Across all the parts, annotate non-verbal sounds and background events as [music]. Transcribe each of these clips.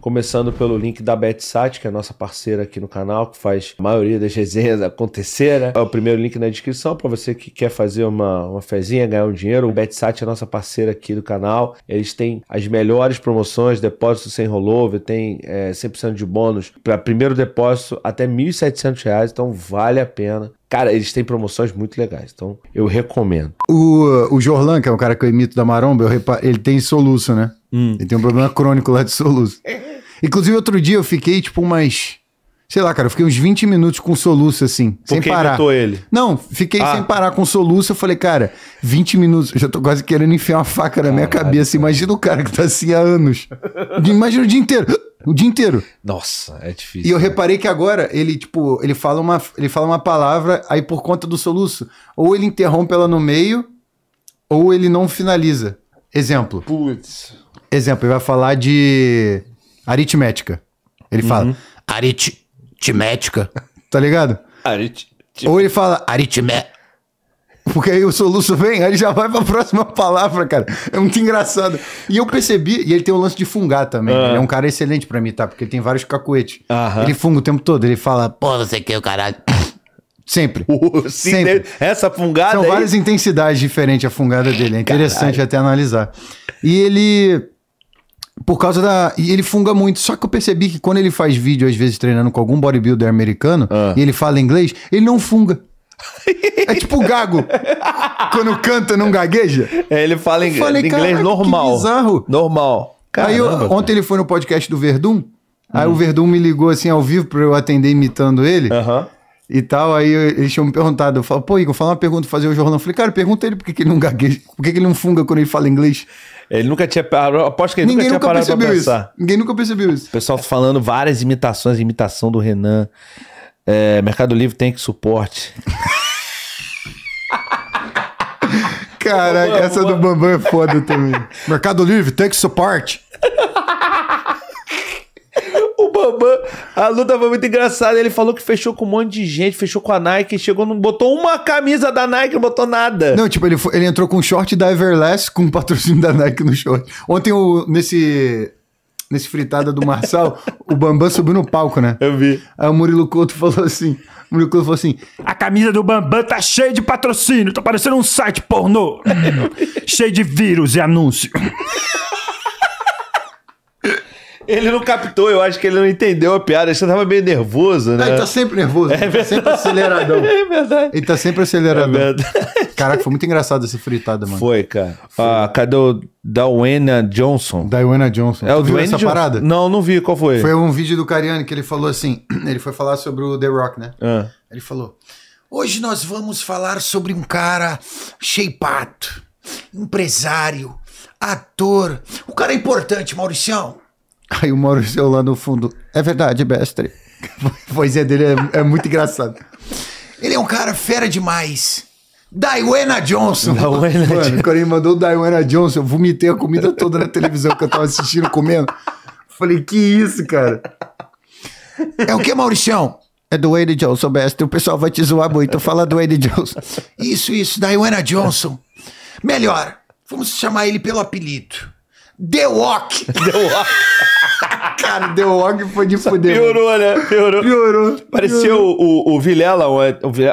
Começando pelo link da BetSat, que é a nossa parceira aqui no canal, que faz a maioria das resenhas [laughs] acontecer. Né? É o primeiro link na descrição para você que quer fazer uma, uma fezinha, ganhar um dinheiro. O BetSat é a nossa parceira aqui do canal. Eles têm as melhores promoções, depósito sem rollover, tem é, 100% de bônus para primeiro depósito até R$ 1.700, então vale a pena. Cara, eles têm promoções muito legais, então eu recomendo. O, uh, o Jorlan, que é o cara que eu imito da Maromba, ele tem soluço, né? Hum. Ele tem um problema [laughs] crônico lá de soluço. [laughs] Inclusive, outro dia eu fiquei, tipo, umas Sei lá, cara, eu fiquei uns 20 minutos com soluço, assim, Porque sem parar. Porque ele? Não, fiquei ah. sem parar com soluço. Eu falei, cara, 20 minutos, eu já tô quase querendo enfiar uma faca na minha cabeça. Imagina o cara que tá assim há anos. Imagina o dia inteiro. O dia inteiro. Nossa, é difícil. E eu né? reparei que agora ele, tipo, ele fala, uma, ele fala uma palavra, aí por conta do soluço, ou ele interrompe ela no meio, ou ele não finaliza. Exemplo. Putz. Exemplo, ele vai falar de aritmética. Ele uhum. fala arit aritmética, [laughs] tá ligado? Tipo, Ou ele fala aritmética. Porque aí o soluço vem, aí ele já vai pra próxima palavra, cara. É muito engraçado. E eu percebi, e ele tem o lance de fungar também. Uhum. Ele é um cara excelente pra imitar, porque ele tem vários cacuetes. Uhum. Ele funga o tempo todo, ele fala, pô, você que o caralho. [laughs] Sempre. sim, Sempre. Essa fungada. São aí... várias intensidades diferentes a fungada dele. É interessante caralho. até analisar. E ele. Por causa da. E ele funga muito. Só que eu percebi que quando ele faz vídeo, às vezes, treinando com algum bodybuilder americano ah. e ele fala inglês, ele não funga. É tipo o gago. [laughs] quando canta, não gagueja. É, ele fala inglês, falei, inglês normal. Que bizarro. Normal. Caramba, aí eu, ontem ele foi no podcast do Verdun. Aí hum. o Verdun me ligou assim ao vivo pra eu atender imitando ele. Aham. e tal. Aí eles tinham me perguntado, eu falo, pô, Igor, fala uma pergunta, fazer o jornal. Eu falei, cara, pergunta ele por que, que ele não gagueja, por que, que ele não funga quando ele fala inglês. Ele nunca tinha. Aposto que ele Ninguém nunca tinha nunca parado pra pensar. Isso. Ninguém nunca percebeu isso. O pessoal falando várias imitações, imitação do Renan. É, Mercado Livre tem que suporte. Caraca, essa do Bambam é foda também. [laughs] Mercado Livre tem que suporte. Bambam, a luta foi muito engraçada. Ele falou que fechou com um monte de gente, fechou com a Nike, chegou, não botou uma camisa da Nike, não botou nada. Não, tipo, ele, foi, ele entrou com short da Everlast com um patrocínio da Nike no short. Ontem, o, nesse, nesse fritada do Marçal, o Bambam subiu no palco, né? Eu vi. Aí o Murilo Couto falou assim: o Murilo Couto falou assim: a camisa do Bambam tá cheia de patrocínio, tá parecendo um site pornô. [laughs] cheio de vírus e anúncio. Ele não captou, eu acho que ele não entendeu a piada. Você tava meio nervoso, ah, né? ele tá sempre nervoso. É ele né? tá sempre aceleradão. [laughs] É verdade. Ele tá sempre é aceleradão. É Caraca, foi muito engraçado essa fritada, mano. Foi, cara. Foi. Ah, cadê o Dawena Johnson? Dawena Johnson. É o essa parada? Não, não vi. Qual foi? Foi um vídeo do Cariani que ele falou assim. [clears throat] Ele foi falar sobre o The Rock, né? Ah. Ele falou: Hoje nós vamos falar sobre um cara shapeado, empresário, ator. O cara é importante, Mauricião. Aí o Maurício lá no fundo, é verdade, mestre. A [laughs] poesia é, dele é, é muito engraçada. Ele é um cara fera demais. Diana Johnson. Diana Mano, quando ele mandou Diana Johnson, eu vomitei a comida toda na televisão que eu tava assistindo, comendo. Falei, que isso, cara? É o que, Mauricião? É Dwayne Johnson, mestre. O pessoal vai te zoar muito. Fala Dwayne Johnson. Isso, isso, Diana Johnson. Melhor. Vamos chamar ele pelo apelido. The Walk. [laughs] The Walk. [laughs] Cara, The Walk foi de Só fuder. Piorou, mano. né? Piorou. Piorou. Pareceu piorou. O, o Vilela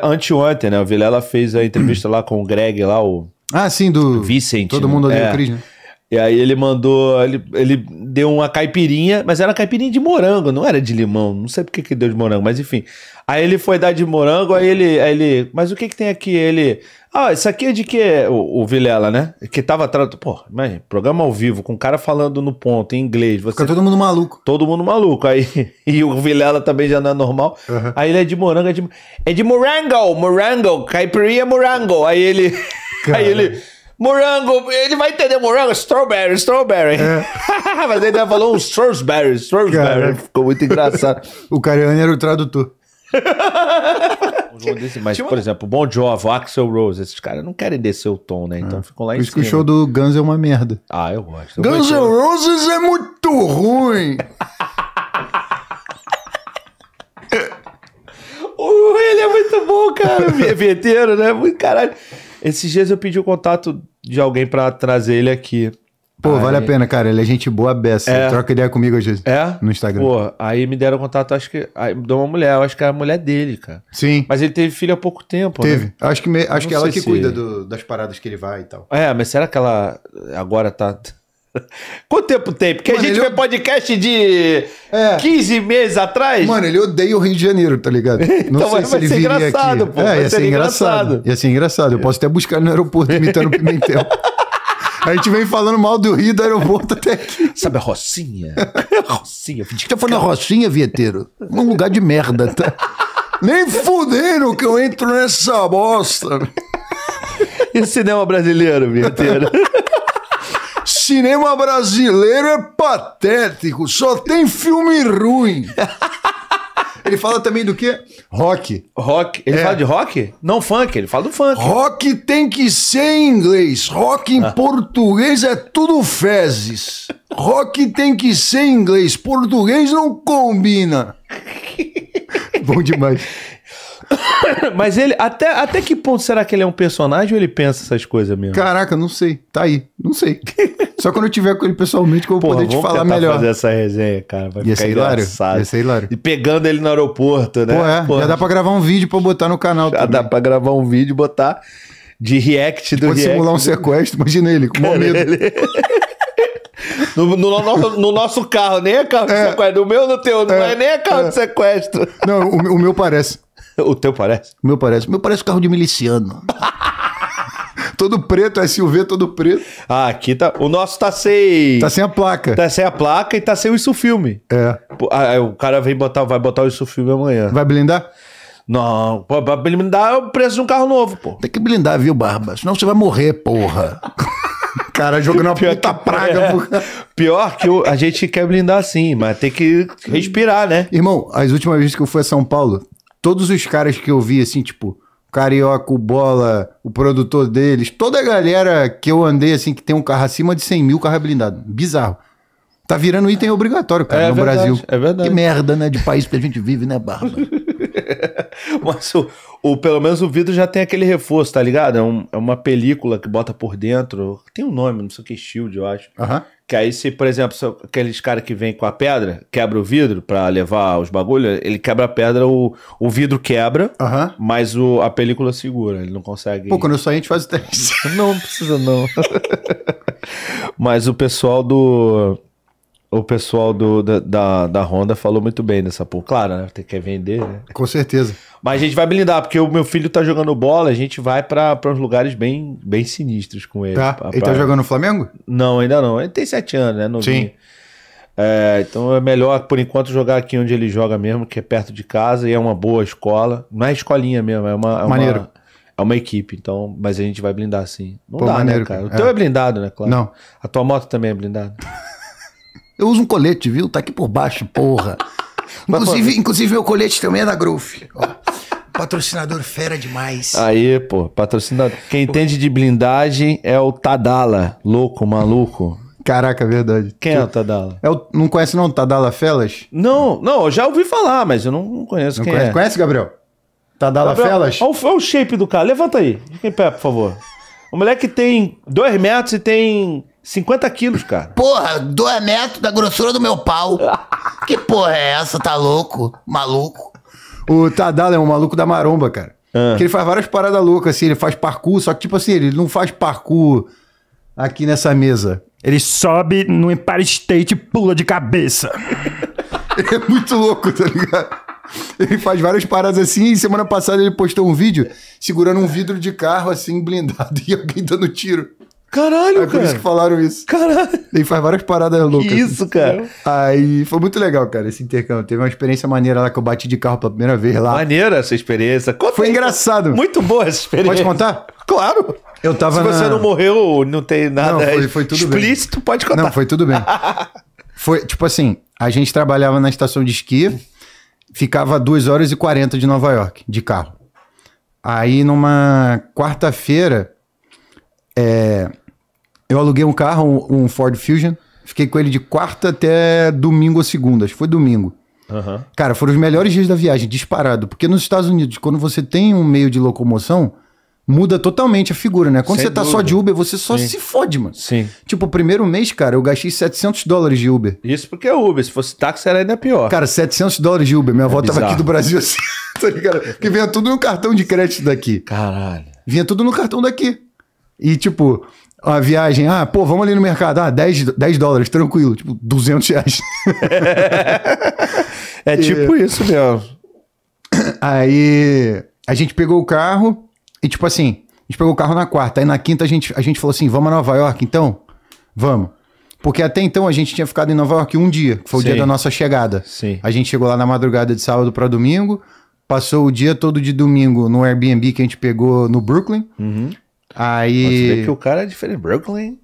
anteontem, né? O Vilela fez a entrevista lá com o Greg lá, o... Ah, sim, do... Vicente. Todo mundo né? odeia é. o Cris, né? E aí ele mandou, ele, ele deu uma caipirinha, mas era caipirinha de morango, não era de limão. Não sei porque que deu de morango, mas enfim. Aí ele foi dar de morango, aí ele, aí ele mas o que que tem aqui? Ele, ah, isso aqui é de que? O, o Vilela, né? Que tava trato, pô, imagina, programa ao vivo, com o cara falando no ponto, em inglês. Você, Fica todo mundo maluco. Todo mundo maluco. Aí, [laughs] e o Vilela também já não é normal. Uhum. Aí ele é de morango, é de, é de morango, morango, caipirinha morango. Aí ele, [laughs] aí ele... Morango, ele vai entender morango, strawberry, strawberry. É. [laughs] Mas ele falou um strawberry, strawberry. Cara, Ficou muito engraçado. o Cariani era o tradutor. [laughs] mas, por exemplo, Bon Jovi, Axel Rose, esses caras não querem descer o tom, né? Então é. ficam lá em Por isso que o show do Guns é uma merda. Ah, eu gosto. Guns N' Roses é muito ruim. [laughs] O ele é muito bom, cara. Vieteiro, né? Caralho. Esses dias eu pedi o contato de alguém para trazer ele aqui. Pô, aí... vale a pena, cara. Ele é gente boa beça. É... Troca ideia comigo às vezes. É? No Instagram. Pô, aí me deram contato, acho que. Aí, de uma mulher, eu acho que é a mulher dele, cara. Sim. Mas ele teve filho há pouco tempo. Né? Teve. Né? Acho que, me... acho que é ela que se... cuida do... das paradas que ele vai e tal. É, mas será que ela agora tá. Quanto tempo tem? Porque Mano, a gente ele... vê podcast de é. 15 meses atrás. Mano, ele odeia o Rio de Janeiro, tá ligado? [laughs] Não então sei vai, se ele ser engraçado, aqui. pô. É, vai ia ser, engraçado. engraçado. Ia ser engraçado. Eu posso até buscar no aeroporto imitando o Pimentel. [laughs] A gente vem falando mal do Rio do aeroporto até aqui. Sabe a Rocinha? [laughs] Rocinha. Você tá falando a Rocinha, Vieteiro? Um lugar de merda, tá? Nem fudendo que eu entro nessa bosta. E cinema brasileiro, Vieteiro? Cinema brasileiro é patético, só tem filme ruim. [laughs] Ele fala também do quê? Rock. Rock. Ele é. fala de rock? Não funk, ele fala do funk. Rock tem que ser em inglês. Rock em ah. português é tudo fezes. Rock tem que ser em inglês. Português não combina. [laughs] Bom demais. [coughs] Mas ele, até, até que ponto será que ele é um personagem ou ele pensa essas coisas mesmo? Caraca, não sei. Tá aí. Não sei. [laughs] Só quando eu tiver com ele pessoalmente que eu vou Porra, poder te falar melhor. fazer essa resenha, cara. Vai Ia ficar engraçado. Ia ser hilário. E pegando ele no aeroporto, né? é. Porra. Já dá pra gravar um vídeo pra botar no canal Já também. dá pra gravar um vídeo e botar de react do Pode react simular um sequestro, imagina ele, com Cara, medo. Ele... [laughs] No, no, no, nosso, no, nosso, carro, nem é carro de é. sequestro. O meu no teu, não é, é nem é carro é. de sequestro. Não, o, o meu parece. [laughs] O teu parece? O meu parece. O meu parece carro de miliciano. [laughs] todo preto, SUV todo preto. Ah, aqui tá. O nosso tá sem. Tá sem a placa. Tá sem a placa e tá sem o isso filme. É. Ah, é, o cara vem botar, vai botar o isso filme amanhã. Vai blindar? Não, pra blindar é o preço de um carro novo, pô. Tem que blindar, viu, Barba? Senão você vai morrer, porra. [laughs] cara jogando uma pior puta que, praga. É, por... Pior que eu, a gente quer blindar sim, mas tem que respirar, né? Irmão, as últimas vezes que eu fui a São Paulo, todos os caras que eu vi, assim, tipo, Carioca, o Bola, o produtor deles, toda a galera que eu andei, assim, que tem um carro acima de 100 mil, carro é blindado. Bizarro. Tá virando item obrigatório, cara, é no verdade, Brasil. É verdade. Que merda, né? De país que a gente vive, né, Barba? [laughs] Mas o, o, pelo menos o vidro já tem aquele reforço, tá ligado? É, um, é, uma película que bota por dentro. Tem um nome, não sei o que, Shield, eu acho. aham que aí, se, por exemplo, aqueles caras que vêm com a pedra, quebra o vidro para levar os bagulhos, ele quebra a pedra, o, o vidro quebra, uhum. mas o, a película segura, ele não consegue. Pô, quando eu sou a gente faz o teste. [laughs] não, não precisa não. [laughs] mas o pessoal do o pessoal do, da, da, da, Honda falou muito bem nessa porra. Claro, né? Tem que vender, né? Com certeza. Mas a gente vai blindar, porque o meu filho tá jogando bola, a gente vai para uns lugares bem, bem sinistros com ele. Tá. Pra, ele tá pra... jogando no Flamengo? Não, ainda não. Ele tem sete anos, né? Novinho. Sim. É, então é melhor, por enquanto, jogar aqui onde ele joga mesmo, que é perto de casa e é uma boa escola. Não é escolinha mesmo, é uma. É Maneiro. Uma, é uma equipe, então, mas a gente vai blindar sim. Não Pô, dá, né, maneiro, né, cara? O é. teu é blindado, né, claro? Não. A tua moto também é blindada. [laughs] Eu uso um colete, viu? Tá aqui por baixo, porra. [laughs] inclusive, inclusive, meu colete também é da Groove. Patrocinador fera demais. Aí, pô, patrocinador. Quem entende de blindagem é o Tadala, louco, maluco. Caraca, é verdade. Quem é o Tadala? É o- não conhece não o Tadala Felas? Não, não, eu já ouvi falar, mas eu não, não conheço Não quem conhece, é. conhece, Gabriel? Tadala Gabriel, Felas? Olha o, olha o shape do cara. Levanta aí. Fica em pé, por favor. O moleque tem dois metros e tem 50 quilos, cara. Porra, 2 metros da grossura do meu pau. [laughs] que porra é essa? Tá louco? Maluco? O Tadala é um maluco da maromba, cara. Ah. Que ele faz várias paradas loucas, assim. Ele faz parkour, só que, tipo assim, ele não faz parkour aqui nessa mesa. Ele sobe no Empire State e pula de cabeça. ele [laughs] é muito louco, tá ligado? Ele faz várias paradas assim. E semana passada ele postou um vídeo segurando um vidro de carro, assim, blindado, [laughs] e alguém dando tiro. Caralho, é cara. É por isso que falaram isso. Caralho. Ele faz várias paradas loucas. Que assim. isso, cara. Aí foi muito legal, cara, esse intercâmbio. Teve uma experiência maneira lá que eu bati de carro pela primeira vez lá. Maneira essa experiência. Conta foi aí. engraçado. Muito boa essa experiência. Pode contar? Claro. Eu tava Se na... você não morreu, não tem nada não, foi, foi tudo explícito, bem. pode contar. Não, foi tudo bem. [laughs] foi, tipo assim, a gente trabalhava na estação de esqui, ficava 2 horas e 40 de Nova York, de carro. Aí numa quarta-feira, é, eu aluguei um carro, um, um Ford Fusion. Fiquei com ele de quarta até domingo ou segunda. Acho que foi domingo. Uhum. Cara, foram os melhores dias da viagem, disparado. Porque nos Estados Unidos, quando você tem um meio de locomoção, muda totalmente a figura, né? Quando Sem você tá dúvida. só de Uber, você só Sim. se fode, mano. Sim. Tipo, o primeiro mês, cara, eu gastei 700 dólares de Uber. Isso porque é Uber. Se fosse táxi, era ainda pior. Cara, 700 dólares de Uber. Minha é avó tava aqui do Brasil [laughs] assim, tá ligado? Porque vinha tudo no cartão de crédito daqui. Caralho. Vinha tudo no cartão daqui. E, tipo, a viagem, ah, pô, vamos ali no mercado, ah, 10, 10 dólares, tranquilo, tipo, 200 reais. [laughs] é, tipo e... isso mesmo. Aí a gente pegou o carro e, tipo assim, a gente pegou o carro na quarta. Aí na quinta a gente, a gente falou assim: vamos a Nova York então? Vamos. Porque até então a gente tinha ficado em Nova York um dia, que foi Sim. o dia da nossa chegada. Sim. A gente chegou lá na madrugada de sábado para domingo, passou o dia todo de domingo no Airbnb que a gente pegou no Brooklyn. Uhum. Aí. você vê que o cara é diferente. Brooklyn.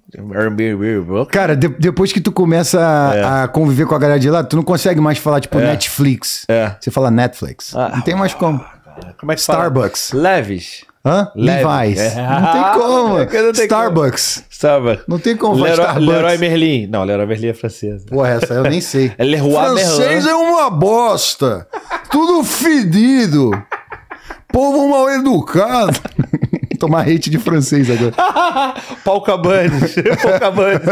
Cara, de, depois que tu começa é. a, conviver com a galera de lá, tu não consegue mais falar, tipo, é. Netflix. É. Você fala Netflix. Ah, não tem mais como. Como é que Starbucks. Fala? Leves. Hã? Leves. Levi's. É. Ah, não tem como. Não tem Starbucks. Como. Starbucks. Não tem como Leroy, Starbucks. Leroy Merlin. Não, Leroy Merlin é francês. Pô, essa eu nem sei. [laughs] é Leroy Francês Merlin. é uma bosta. Tudo fedido. Povo mal educado. [laughs] tomar hate de francês agora. [laughs] Pau Cabanes. [laughs] Pau Cabanes.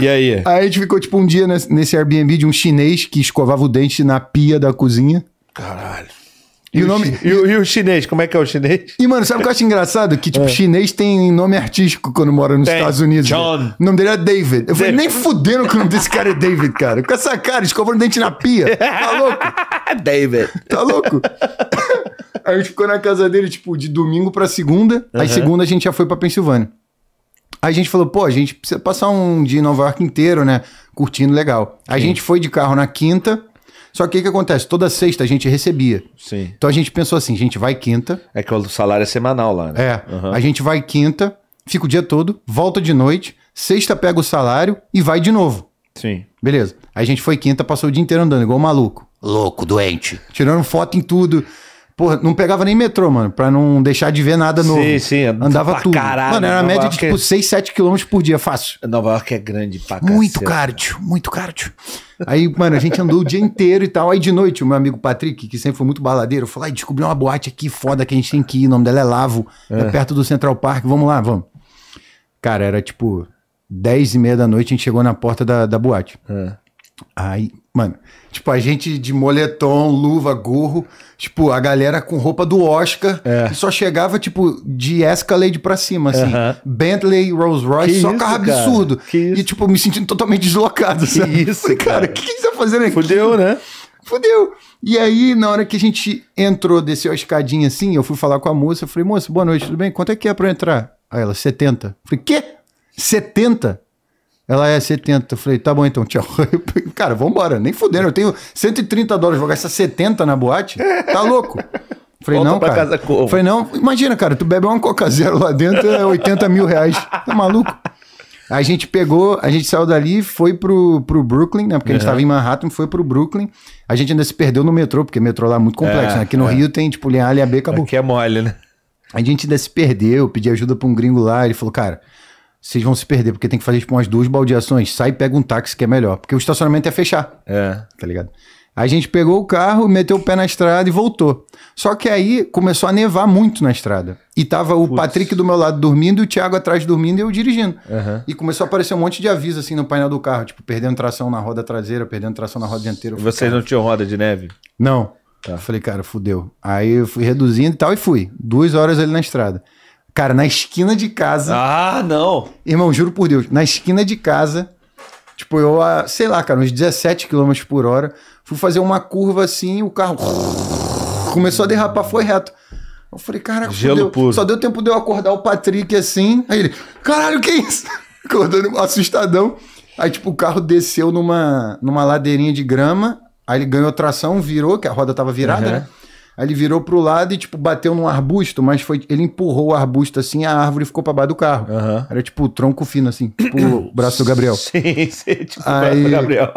E aí? Aí a gente ficou tipo um dia nesse Airbnb de um chinês que escovava o dente na pia da cozinha. Caralho. E, o nome. E, e, o chinês, como é que é o chinês? E, mano, sabe o que eu acho engraçado? Que, tipo, é. chinês tem nome artístico quando mora nos tem. Estados Unidos. John. O nome dele é David. Eu falei, David. nem fudendo que o nome desse cara é David, cara. Com essa cara, escovando dente na pia. Tá louco? [laughs] David. Tá louco? a gente ficou na casa dele, tipo, de domingo pra segunda. Uhum. Aí segunda a gente já foi pra Pensilvânia. Aí a gente falou, pô, a gente precisa passar um dia em Nova York inteiro, né? Curtindo legal. Sim. A gente foi de carro na quinta. Só que o que acontece? Toda sexta a gente recebia. Sim. Então a gente pensou assim, a gente vai quinta. É que o salário é semanal lá, né? É. Uhum. A gente vai quinta, fica o dia todo, volta de noite, sexta pega o salário e vai de novo. Sim. Beleza. Aí a gente foi quinta, passou o dia inteiro andando, igual um maluco. Louco, doente. Tirando foto em tudo. Porra, não pegava nem metrô, mano, pra não deixar de ver nada novo. Sim, sim. É Andava pra tudo. Caralho, mano, era a média de tipo é... 6, 7 quilômetros por dia, fácil. Nova York é grande pra cacete. Muito cardio, muito cardio. Aí, mano, a gente andou o dia inteiro e tal. Aí de noite, o meu amigo Patrick, que sempre foi muito baladeiro, falou: ai, descobri uma boate aqui foda que a gente tem que ir. O nome dela é Lavo, é, é perto do Central Park. Vamos lá, vamos. Cara, era tipo 10 e meia da noite, a gente chegou na porta da, da boate. É. Aí, Mano, tipo, a gente de moletom, luva, gorro, tipo, a galera com roupa do Oscar, é. só chegava, tipo, de Escalade pra cima, assim. Uh -huh. Bentley, Rolls Royce, que só isso, carro cara? absurdo. E, tipo, me sentindo totalmente deslocado, que sabe? Isso, Falei, cara, o que, que você tá fazendo aqui? Fudeu, né? Fudeu. E aí, na hora que a gente entrou, desceu a escadinha assim, eu fui falar com a moça, eu falei, moça, boa noite, tudo bem? Quanto é que é pra eu entrar? Aí ela, 70. Eu falei, quê? 70? Ela é 70. Eu falei, tá bom então, tchau. [laughs] Eu cara, vambora, nem fudendo. Eu tenho 130 dólares, vou gastar 70 na boate. Tá louco? [laughs] Falei, Volta não, pra cara. Casa como? Falei, não, imagina, cara, tu bebe uma Coca Zero lá dentro, é 80 mil reais. Tá maluco? A gente pegou, a gente saiu dali, foi pro, pro Brooklyn, né? Porque uhum. a gente tava em Manhattan, foi pro Brooklyn. A gente ainda se perdeu no metrô, porque metrô lá é muito complexo, é, né? Aqui no é. Rio tem, tipo, linha A, linha B, acabou. Aqui é mole, né? A gente ainda se perdeu, pedi ajuda pra um gringo lá, ele falou, cara, vocês vão se perder, porque tem que fazer tipo umas duas baldeações. Sai e pega um táxi que é melhor, porque o estacionamento é fechar. É. Tá ligado? A gente pegou o carro, meteu o pé na estrada e voltou. Só que aí começou a nevar muito na estrada. E tava o Putz. Patrick do meu lado dormindo, o Thiago atrás dormindo e eu dirigindo. Uhum. E começou a aparecer um monte de aviso assim no painel do carro, tipo, perdendo tração na roda traseira, perdendo tração na roda dianteira. E vocês não tinham roda de neve? Não. Tá. Eu falei, cara, fudeu. Aí eu fui reduzindo e tal e fui. Duas horas ali na estrada. Cara, na esquina de casa. Ah, não! Irmão, juro por Deus, na esquina de casa, tipo, eu, a, sei lá, cara, uns 17 km por hora, fui fazer uma curva assim, o carro começou a derrapar, foi reto. Eu falei, caraca, Gelo puro. só deu tempo de eu acordar o Patrick assim. Aí ele, caralho, que isso? [laughs] Acordando assustadão. Aí, tipo, o carro desceu numa, numa ladeirinha de grama, aí ele ganhou tração, virou, que a roda tava virada, uhum. né? Aí ele virou pro lado e, tipo, bateu num arbusto, mas foi ele empurrou o arbusto assim, a árvore ficou pra baixo do carro. Uhum. Era tipo tronco fino, assim, tipo o [coughs] braço do Gabriel. Sim, sim, tipo aí, o braço do Gabriel.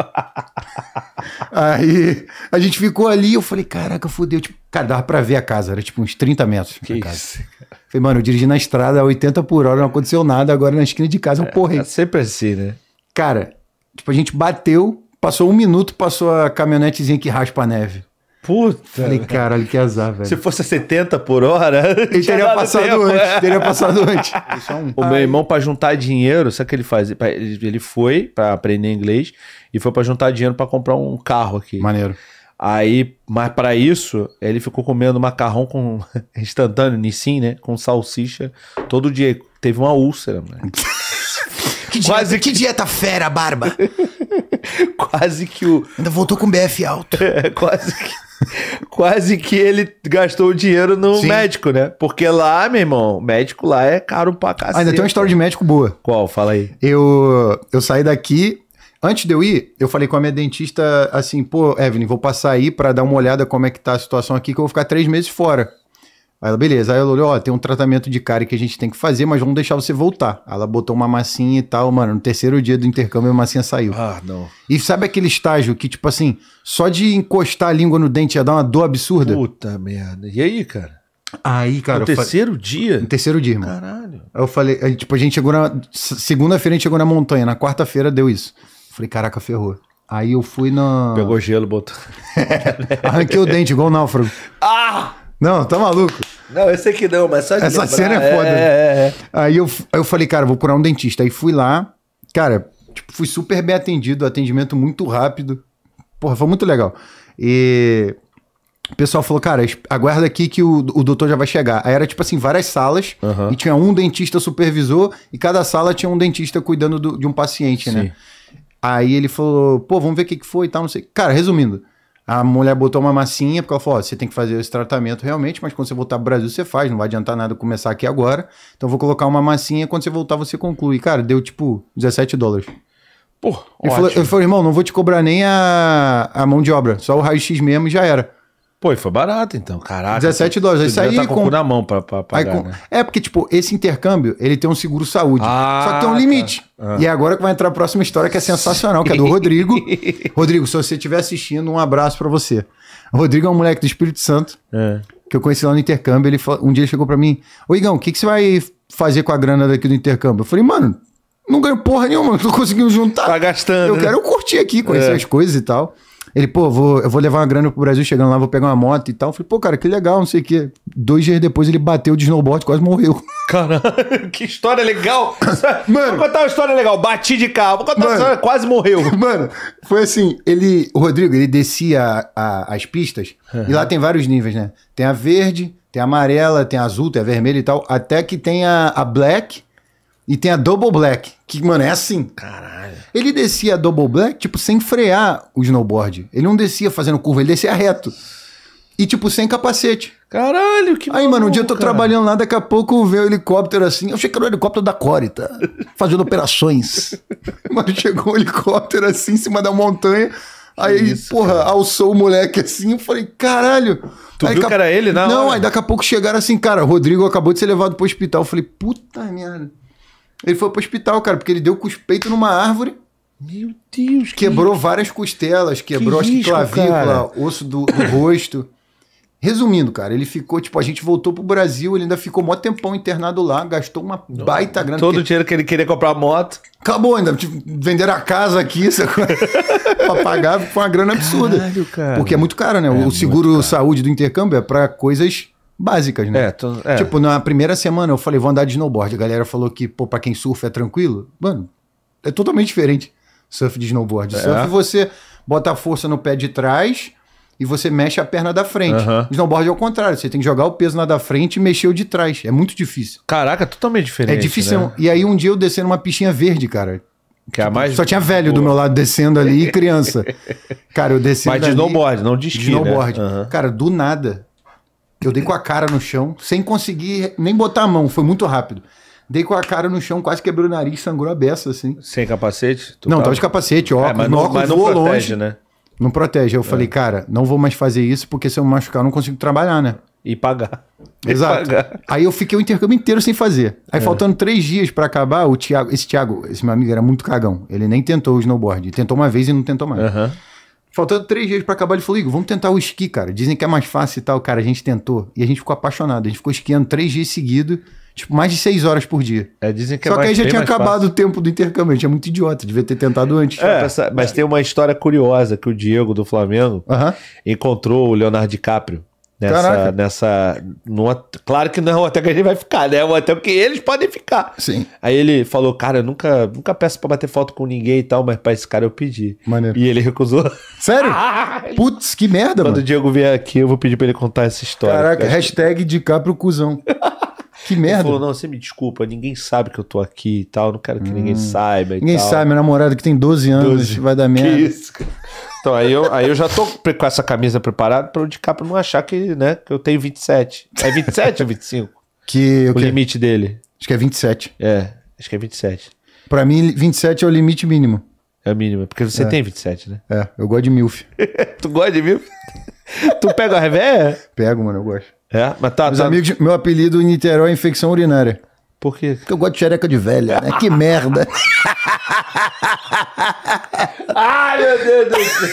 [laughs] aí a gente ficou ali, eu falei, caraca, fodeu. Tipo, cara, dava pra ver a casa, era tipo uns 30 metros. Que isso, casa. Falei, mano, eu dirigi na estrada a 80 por hora, não aconteceu nada, agora na esquina de casa eu é, porrei. É sempre assim, né? Cara, tipo, a gente bateu, passou um minuto, passou a caminhonetezinha que raspa a neve. Puta. Falei, caralho, que azar, velho. Se fosse 70 por hora. Ele [laughs] teria passado tempo, antes. É. Teria passado [laughs] antes. É um... O meu irmão, pra juntar dinheiro, sabe o que ele faz? Ele foi pra aprender inglês e foi pra juntar dinheiro pra comprar um carro aqui. Maneiro. Aí, mas para isso, ele ficou comendo macarrão com [laughs] instantâneo, Nissin, né? Com salsicha todo dia. Teve uma úlcera, mano. que, dieta, Quase... que dieta fera, barba! [laughs] quase que o. Ainda voltou com BF alto. [laughs] É, quase que, quase que ele gastou o dinheiro no Sim. médico, né? Porque lá, meu irmão, médico lá é caro pra cacete. Ainda tem uma história de médico boa. Qual? Fala aí. Eu, eu saí daqui. Antes de eu ir, eu falei com a minha dentista assim, pô, Evelyn, vou passar aí para dar uma olhada como é que tá a situação aqui, que eu vou ficar três meses fora. Aí ela, beleza. Aí ela olhou, ó, tem um tratamento de cara que a gente tem que fazer, mas vamos deixar você voltar. Aí ela botou uma massinha e tal, mano. No terceiro dia do intercâmbio, a massinha saiu. Ah, não. E sabe aquele estágio que, tipo assim, só de encostar a língua no dente ia dar uma dor absurda? Puta merda. E aí, cara? Aí, cara. No terceiro dia? No terceiro dia, mano. Caralho. Aí eu falei, aí, tipo, a gente chegou na. Segunda-feira a gente chegou na montanha, na quarta-feira deu isso. falei, caraca, ferrou. Aí eu fui na. Pegou gelo, botou. [laughs] Arranquei o dente, igual o náufrago. Ah! Não, tá maluco. Não, eu sei que não, mas só de Essa lembrar, cena é foda. É, é, é. Aí eu, eu falei, cara, vou procurar um dentista. Aí fui lá, cara, tipo, fui super bem atendido, atendimento muito rápido. Porra, foi muito legal. E o pessoal falou, cara, aguarda aqui que o, o doutor já vai chegar. Aí era tipo assim, várias salas uhum. e tinha um dentista supervisor e cada sala tinha um dentista cuidando do, de um paciente, né? Sim. né? Aí ele falou, pô, vamos ver o que, que foi e tal, não sei. Cara, resumindo, a mulher botou uma massinha, porque ela falou: oh, você tem que fazer esse tratamento realmente, mas quando você voltar pro Brasil, você faz, não vai adiantar nada começar aqui agora. Então vou colocar uma massinha, quando você voltar, você conclui. Cara, deu tipo 17 dólares. Pô, ele falou, ele falou, irmão, não vou te cobrar nem a, a mão de obra, só o raio-x mesmo e já era. Pô, e foi barato então, caraca. 17 dólares. Isso aí tá com, com na mão pra, pra pagar, com... né? É, porque, tipo, esse intercâmbio, ele tem um seguro saúde. Ah, só que tem um ah, tá. limite. Tá. Ah. E é agora que vai entrar a próxima história que é sensacional, que é do Rodrigo. [laughs] Rodrigo, se você estiver assistindo, um abraço para você. O Rodrigo é um moleque do Espírito Santo, é. que eu conheci lá no intercâmbio. Ele um dia ele chegou para mim, ô Igão, o que, que você vai fazer com a grana daqui do intercâmbio? Eu falei, mano, não ganho porra nenhuma, não tô conseguindo juntar. Tá gastando. Eu né? quero curtir aqui, conhecer é. as coisas e tal. Ele, pô, vou, eu vou levar uma grana pro Brasil, chegando lá, vou pegar uma moto e tal. Eu falei, pô, cara, que legal, não sei o quê. Dois dias depois ele bateu de snowboard, quase morreu. [laughs] Caralho, que história legal. [coughs] Mano, vou contar uma história legal. Bati de carro, vou contar mano, uma história, quase morreu. [laughs] Mano, foi assim, ele, o Rodrigo, ele descia a, a, as pistas uhum. e lá tem vários níveis, né? Tem a verde, tem a amarela, tem a azul, tem a vermelha e tal, até que tem a, a black e tem a Double Black, que, mano, é assim. Caralho. Ele descia a Double Black, tipo, sem frear o snowboard. Ele não descia fazendo curva, ele descia reto. E, tipo, sem capacete. Caralho, que Aí, mano, um dia eu tô cara. trabalhando lá, daqui a pouco veio o helicóptero assim. Eu achei que era o helicóptero da Corita, [laughs] fazendo operações. [laughs] Mas chegou um helicóptero assim, em cima da montanha. Aí, isso, porra, cara. alçou o moleque assim, eu falei, caralho. Tu aí, viu cap... que era ele, não? Não, aí daqui a pouco chegaram assim, cara, Rodrigo acabou de ser levado pro hospital. Eu falei, puta merda. Ele foi pro hospital, cara, porque ele deu cuspeito numa árvore. Meu Deus. Quebrou que... várias costelas, quebrou que acho que clavícula, cara. osso do, do rosto. Resumindo, cara, ele ficou, tipo, a gente voltou pro Brasil, ele ainda ficou mó tempão internado lá, gastou uma baita grana. Todo o dinheiro que ele queria comprar moto. Acabou ainda, tipo, venderam a casa aqui, sacou? [laughs] pra pagar, foi uma grana absurda. Caralho, cara. Porque é muito caro, né? É o seguro saúde do intercâmbio é pra coisas básicas, né? É, tô, é. Tipo, na primeira semana eu falei, vou andar de snowboard. A galera falou que, pô, pra quem surfa é tranquilo. Mano, é totalmente diferente surf de snowboard. É. Surf você bota a força no pé de trás e você mexe a perna da frente. Uhum. Snowboard é o contrário, você tem que jogar o peso na da frente e mexer o de trás. É muito difícil. Caraca, totalmente diferente. É difícil. Né? E aí um dia eu descendo uma pichinha verde, cara. Que é a tipo, mais... Só tinha velho Boa. do meu lado descendo ali e criança. [laughs] Cara, eu desci. Mas de snowboard, não de esqui. snowboard. Né? Uhum. Cara, do nada. Eu dei com a cara no chão, sem conseguir nem botar a mão, foi muito rápido. Dei com a cara no chão, quase quebrou o nariz, sangrou a beça, assim. Sem capacete? não, tava... tava de capacete, é, óculos, é, mas não, óculos mas não voou protege, longe. né? Não protege. Eu é. falei, cara, não vou mais fazer isso, porque se eu me machucar, eu não consigo trabalhar, né? E pagar. [laughs] Exato. E pagar. Aí eu fiquei o intercâmbio inteiro sem fazer. Aí é. faltando três dias para acabar, o Thiago, esse Thiago, esse meu amigo era muito cagão. Ele nem tentou o snowboard. Tentou uma vez e não tentou mais. Uhum. Faltando três dias para acabar, ele falou: Igor, vamos tentar o esqui, cara. Dizem que é mais fácil e tal. Cara, a gente tentou. E a gente ficou apaixonado. A gente ficou esquiando três dias seguidos, tipo, mais de seis horas por dia. É, dizem que é Só é mais, que aí já tinha acabado fácil. o tempo do intercâmbio. A gente é muito idiota, devia ter tentado antes. É, mas tem uma história curiosa que o Diego do Flamengo uh -huh. encontrou o Leonardo DiCaprio nessa, nessa no, claro que não é o hotel que a gente vai ficar, né? É o hotel que eles podem ficar. Sim. Aí ele falou, cara, eu nunca, nunca peço para bater foto com ninguém e tal, mas pra esse cara eu pedi. Maneiro. E ele recusou. [laughs] Sério? Putz, que merda, Quando mano. o Diego vier aqui, eu vou pedir pra ele contar essa história. Caraca, hashtag de cá pro cuzão. [laughs] Que merda. Ele falou, não, você me desculpa, ninguém sabe que eu tô aqui e tal, não quero que hum. ninguém saiba Ninguém tal. sabe, meu namorado que tem 12 anos 12. vai dar merda. Que isso, cara. Então aí eu, aí eu já tô com essa camisa preparada pra eu indicar pra não achar que, né, que eu tenho 27. É 27 ou 25? Que, o, limite dele. Acho que é 27. É, acho que é 27. Pra mim, 27 é o limite mínimo. É o mínimo, é porque você é. tem 27, né? É, eu gosto de milf. [laughs] tu gosta de milf? tu pega a reveia? Pego, mano, eu gosto. É, mas tá. Meus tá... amigos, meu apelido em Niterói é infecção urinária. Por quê? Porque eu gosto de xereca de velha, né? Que merda. [laughs] Ai, meu Deus do céu.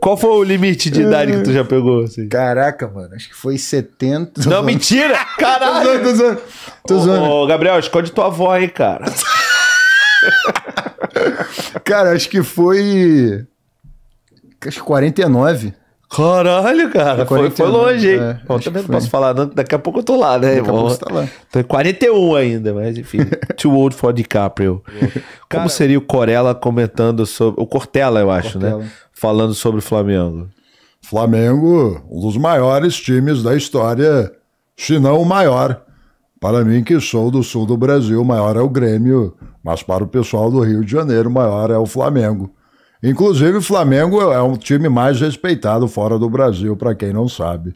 Qual foi o limite de idade que tu já pegou? Assim? Caraca, mano, acho que foi 70. Não, mentira! Caralho! tô zoando, tô zoando. Ô, ô, Gabriel, esconde tua avó aí, cara. cara, acho que foi. Acho que 49. Caralho, cara, é foi, foi longe, hein? Né? É, Bom, também não posso falar, não, daqui a pouco eu tô lá, né? Daqui a pouco você tá lá. Tô em 41 ainda, mas enfim. [laughs] Too old for DiCaprio. É. Como cara, seria o Corella comentando sobre. O Cortella, eu acho, né? Cortella. né? Falando sobre o Flamengo. Flamengo, um dos maiores times da história, se não o maior. Para mim, que sou do sul do Brasil, o maior é o Grêmio, mas para o pessoal do Rio de Janeiro, o maior é o Flamengo. Inclusive, o Flamengo é um time mais respeitado fora do Brasil, para quem não sabe.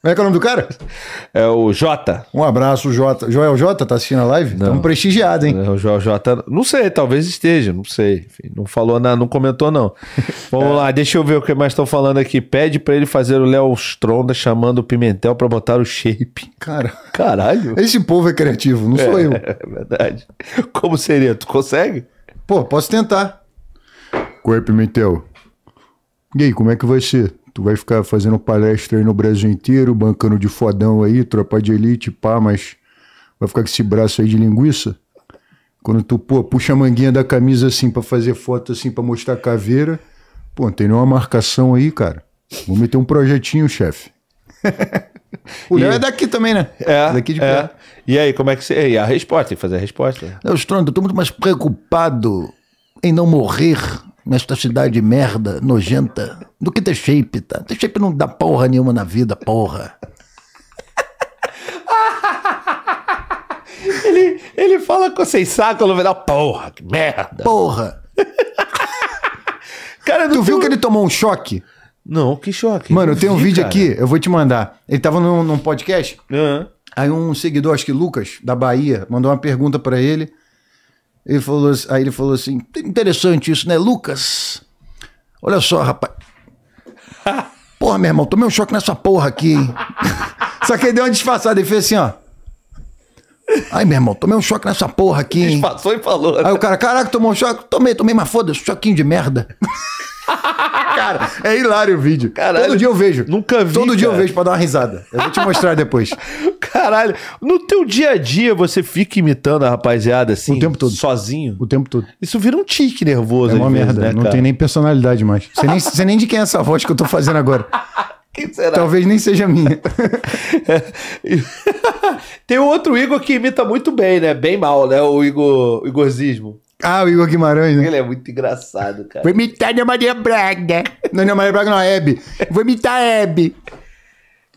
Como é que é o nome do cara? [laughs] É o Jota. Um abraço, Jota. Joel Jota, tá assistindo a live? Não. Estamos prestigiados, hein? Não, é, o Joel Jota, não sei, talvez esteja, não sei. Enfim, não falou nada, não comentou, não. [laughs] Vamos é. lá, deixa eu ver o que mais estão falando aqui. Pede para ele fazer o Léo Stronda chamando o Pimentel para botar o shape. Cara, Caralho. [laughs] Esse povo é criativo, não sou é, eu. É verdade. Como seria? Tu consegue? Pô, posso tentar. Coi, Pimentel. E aí, como é que vai ser? Tu vai ficar fazendo palestra aí no Brasil inteiro, bancando de fodão aí, tropa de elite, pá, mas vai ficar com esse braço aí de linguiça? Quando tu, pô, puxa a manguinha da camisa assim para fazer foto assim, para mostrar a caveira, pô, não tem nenhuma marcação aí, cara. Vou meter um projetinho, chefe. [laughs] O Léo é daqui também, né? É. é daqui de é. E aí, como é que você. E a resposta, tem que fazer a resposta. Não, eu tô muito mais preocupado em não morrer nesta cidade merda, nojenta, do que ter shape, tá? Ter shape não dá porra nenhuma na vida, porra. [laughs] ele, ele fala com sem saco no final, porra, que merda. Porra. [laughs] cara, tu viu que ele tomou um choque? Não, que choque. Mano, eu tenho um vídeo cara. aqui, eu vou te mandar. Ele tava num, num podcast, uhum. aí um seguidor, acho que Lucas, da Bahia, mandou uma pergunta para ele. Ele falou, assim, aí ele falou assim: interessante isso, né, Lucas? Olha só, rapaz. [laughs] Porra, meu irmão, tomei um choque nessa porra aqui, hein? [laughs] Só que ele deu uma disfarçada e fez assim, ó. Ai, meu irmão, tomei um choque nessa porra aqui, hein? Disfarçou e falou. Aí né? o cara, caraca, tomou um choque? Tomei, tomei, mas foda-se, choquinho de merda. [laughs] [laughs] Cara, é hilário o vídeo. Caralho, Todo dia eu vejo. Nunca vi. Todo cara. dia eu vejo pra dar uma risada. Eu vou te mostrar depois. [laughs] Caralho, no teu dia a dia você fica imitando a rapaziada assim? O tempo todo. Sozinho? O tempo todo. Isso vira um tique nervoso. É uma merda. Vezes, né, não cara? tem nem personalidade mais. Você nem, [laughs] você nem de quem é essa voz que eu tô fazendo agora. Quem será? Talvez nem seja minha. É, tem outro Igor que imita muito bem, né? Bem mal, né? O Igor, o Igorzismo. Ah, o Igor Guimarães, né? Ele é muito engraçado, cara. Vou imitar a Maria Braga. Não, a Maria Braga não, a Hebe. Vou imitar a Hebe.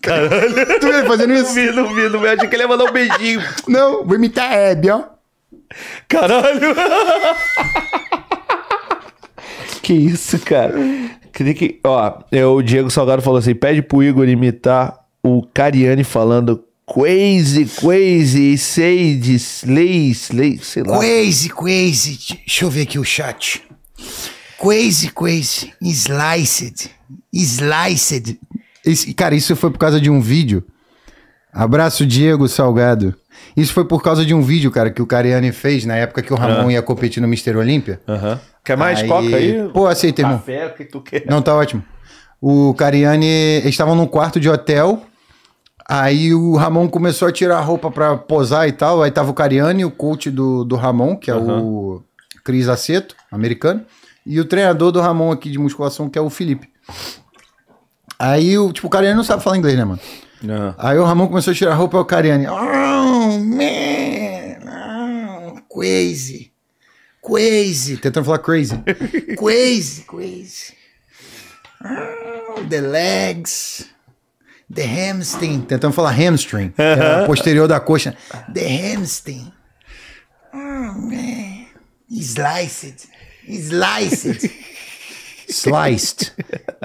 Caralho. [laughs] Tu vê ele fazendo isso? Não vi, não vi, não vi. Achei que ele ia mandar um beijinho. Não, vou imitar a Hebe, ó. Caralho. que isso, cara. Que, ó, eu, é, o Diego Salgado falou assim, pede pro Igor imitar o Cariani falando Crazy, crazy, Sage, Slay, sei lá. Crazy, crazy, deixa eu ver aqui o chat. Crazy, crazy, Sliced, Sliced. Esse, cara, isso foi por causa de um vídeo. Abraço, Diego Salgado. Isso foi por causa de um vídeo, cara, que o Cariani fez na época que o Ramon uhum. ia competir no Mister Olímpia. Uhum. Quer mais aí... coca aí? Pô, aceita, irmão. Café, o que tu quer? Não, tá ótimo. O Cariani, eles estavam num quarto de hotel Aí o Ramon começou a tirar a roupa pra posar e tal. Aí tava o Cariani, o coach do, do Ramon, que é uhum. o Cris Aceto, americano. E o treinador do Ramon aqui de musculação, que é o Felipe. Aí o, tipo, o Cariani não sabe falar inglês, né, mano? Uhum. Aí o Ramon começou a tirar a roupa e o Cariani. Oh, man! Oh, crazy! Crazy! Tentando falar crazy. [laughs] crazy, crazy. Oh, the legs. The hamstring. Tentando falar hamstring. Uhum. posterior da coxa. The hamstring. Mm, sliced. Sliced. [laughs] Sliced.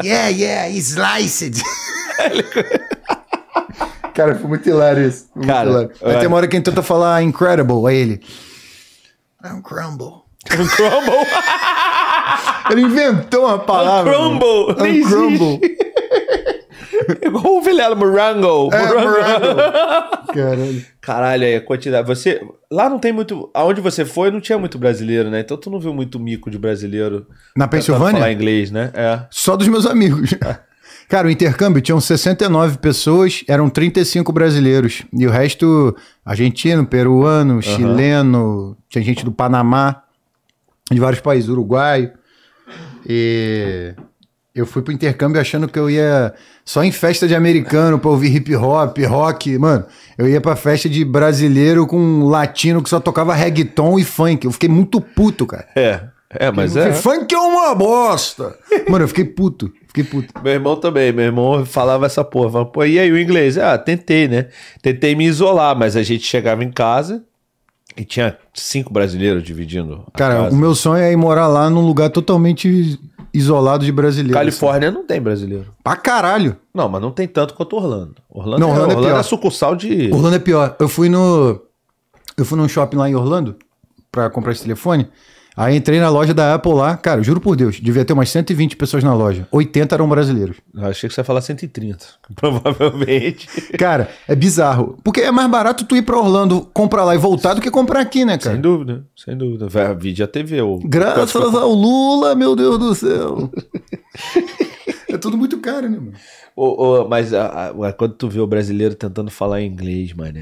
yeah, yeah, sliced. [laughs] Cara, foi muito hilário isso. Foi muito Cara, tem uma hora que gente tenta falar incredible, aí ele. É um crumble. [laughs] Um crumble? ele inventou uma palavra. É um crumble. Um crumble. [laughs] Igual o Vilhelo, Morango. É, Morango. [laughs] Caralho. Caralho, aí a quantidade. Você. Lá não tem muito. Aonde você foi não tinha muito brasileiro, né? Então tu não viu muito mico de brasileiro. Na Pensilvânia? Falar inglês, né? É. Só dos meus amigos. [laughs] Cara, o intercâmbio tinham 69 pessoas, eram 35 brasileiros. E o resto, argentino, peruano, uhum. chileno, tinha gente do Panamá, de vários países, uruguaio. E. Eu fui pro intercâmbio achando que eu ia só em festa de americano pra ouvir hip hop, rock. Mano, eu ia pra festa de brasileiro com um latino que só tocava reggaeton e funk. Eu fiquei muito puto, cara. É, é, mas é. Funk é uma bosta! Mano, eu fiquei puto. Fiquei puto. Meu irmão também, meu irmão falava essa porra. Falava, Pô, e aí o inglês? Ah, tentei, né? Tentei me isolar, mas a gente chegava em casa, e tinha cinco brasileiros dividindo. Cara, casa. o meu sonho é ir morar lá num lugar totalmente isolado de brasileiros. Califórnia assim. não tem brasileiro. Pra caralho. Não, mas não tem tanto quanto Orlando. Orlando, não, é- Orlando, é, Orlando é, é sucursal de. Orlando é pior. Eu fui no. Eu fui num shopping lá em Orlando pra comprar esse telefone. Aí entrei na loja da Apple lá, cara, juro por Deus, devia ter umas 120 pessoas na loja. 80 eram brasileiros. Eu achei que você ia falar 130, [laughs] provavelmente. Cara, é bizarro. Porque é mais barato tu ir pra Orlando, comprar lá e voltar do que comprar aqui, né, cara? Sem dúvida, sem dúvida. Vai vídeo a TV. ou. Graças ao Lula, meu Deus do céu. é tudo muito caro, né, mano? O, mas a, a, quando tu vê o brasileiro tentando falar inglês, mano,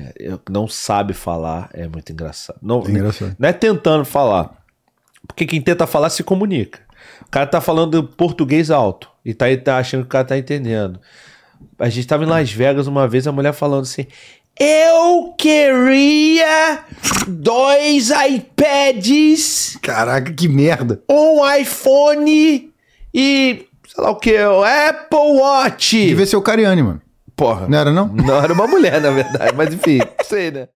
não sabe falar, é muito engraçado. Não, é engraçado. Não é tentando falar porque quem tenta tá falar se comunica. O cara tá falando português alto e tá, tá achando que o cara tá entendendo. A gente tava em Las Vegas uma vez, a mulher falando assim: Eu queria dois iPads. Caraca, que merda! Um iPhone e. sei lá o que, o Apple Watch. Devia ser o Cariani, mano. Porra. Não era, não? Não, era uma mulher, na verdade, mas enfim, sei, né?